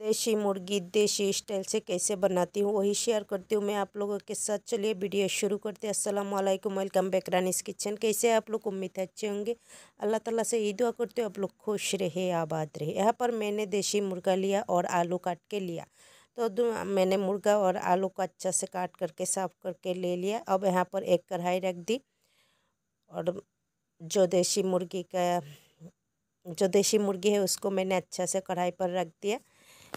देशी मुर्गी देशी स्टाइल से कैसे बनाती हूँ वही शेयर करती हूँ मैं आप लोगों के साथ चलिए वीडियो शुरू करते हैं असलम वालेकुम वेलकम बैक रानीस किचन कैसे आप लोग उम्मीद अच्छे होंगे अल्लाह ताला से ये दुआ करते हो आप लोग खुश रहे आबाद रहे यहाँ पर मैंने देसी मुर्गा लिया और आलू काट के लिया तो मैंने मुर्गा और आलू को अच्छा से काट करके साफ़ करके ले लिया अब यहाँ पर एक कढ़ाई रख दी और जो देसी मुर्गी का जो देसी मुर्गी है उसको मैंने अच्छा से कढ़ाई पर रख दिया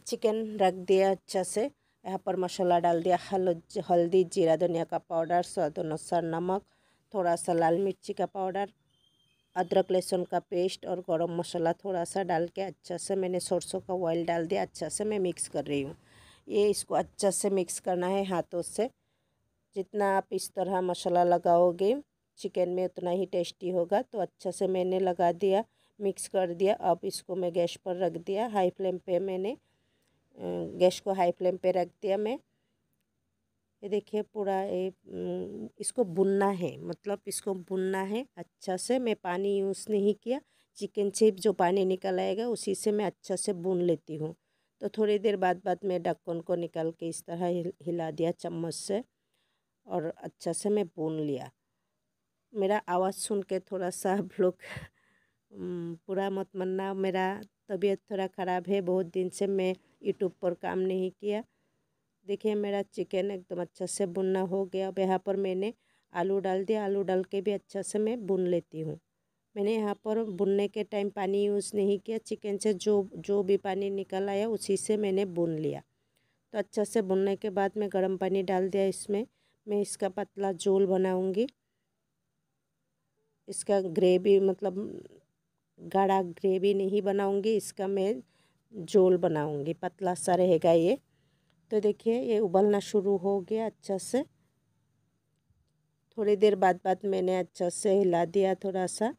चिकन रख दिया अच्छा से यहाँ पर मसाला डाल दिया हल्दी हल्दी जीरा धनिया का पाउडर स्वाद अनुसार नमक थोड़ा सा लाल मिर्ची का पाउडर अदरक लहसुन का पेस्ट और गरम मसाला थोड़ा सा डाल के अच्छा से मैंने सरसों का ऑयल डाल दिया अच्छा से मैं मिक्स कर रही हूँ ये इसको अच्छा से मिक्स करना है हाथों से जितना आप इस तरह मसाला लगाओगे चिकन में उतना ही टेस्टी होगा तो अच्छा से मैंने लगा दिया मिक्स कर दिया अब इसको मैं गैस पर रख दिया हाई फ्लेम पे मैंने गैस को हाई फ्लेम पे रख दिया मैं ये देखिए पूरा ये हम्म, इसको भुनना है मतलब इसको भुनना है अच्छा से मैं पानी यूज़ नहीं किया चिकन से जो पानी निकल आएगा उसी से मैं अच्छा से भून लेती हूँ तो थोड़ी देर बाद बाद मैं ढक्कन को निकाल के इस तरह हिला दिया चम्मच से और अच्छा से मैं भून लिया मेरा आवाज़ सुन के थोड़ा सा आप लोग पूरा हम्म, मत मेरा तबीयत थोड़ा ख़राब है बहुत दिन से मैं यूट्यूब पर काम नहीं किया देखिए मेरा चिकन एकदम अच्छा से बुनना हो गया अब यहाँ पर मैंने आलू डाल दिया आलू डाल के भी अच्छा से मैं बुन लेती हूँ मैंने यहाँ पर बुनने के टाइम पानी यूज़ नहीं किया चिकन से जो जो भी पानी निकल आया उसी से मैंने बुन लिया तो अच्छा से बुनने के बाद मैं गर्म पानी डाल दिया इसमें मैं इसका पतला झोल बनाऊँगी इसका ग्रेवी मतलब गाढ़ा ग्रेवी नहीं बनाऊंगी इसका मैं झोल बनाऊंगी पतला सा रहेगा ये तो देखिए ये उबलना शुरू हो गया अच्छा से थोड़ी देर बाद बाद मैंने अच्छा से हिला दिया थोड़ा सा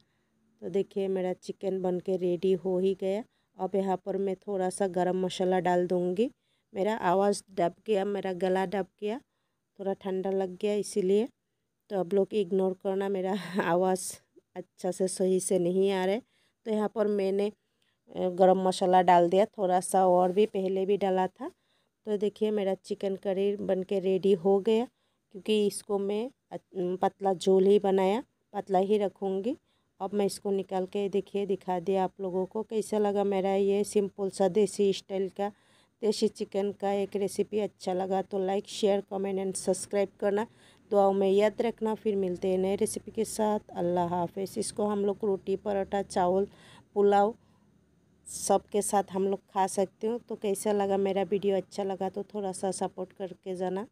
तो देखिए मेरा चिकन बन के रेडी हो ही गया अब यहाँ पर मैं थोड़ा सा गरम मसाला डाल दूँगी मेरा आवाज़ दब गया मेरा गला दब गया थोड़ा ठंडा लग गया इसीलिए तो अब लोग इग्नोर करना मेरा आवाज़ अच्छा से सही से नहीं आ रहा तो यहाँ पर मैंने गरम मसाला डाल दिया थोड़ा सा और भी पहले भी डाला था तो देखिए मेरा चिकन करी बन के रेडी हो गया क्योंकि इसको मैं पतला झोल ही बनाया पतला ही रखूँगी अब मैं इसको निकाल के देखिए दिखा दिया आप लोगों को कैसा लगा मेरा ये सिंपल सा देसी स्टाइल का देसी चिकन का एक रेसिपी अच्छा लगा तो like share comment and subscribe करना दुआओं में याद रखना फिर मिलते हैं नए रेसिपी के साथ अल्लाह हाफिज़ इसको हम लोग रोटी पराठा चावल पुलाव सब के साथ हम लोग खा सकते हो तो कैसा लगा मेरा वीडियो अच्छा लगा तो थोड़ा सा सपोर्ट करके जाना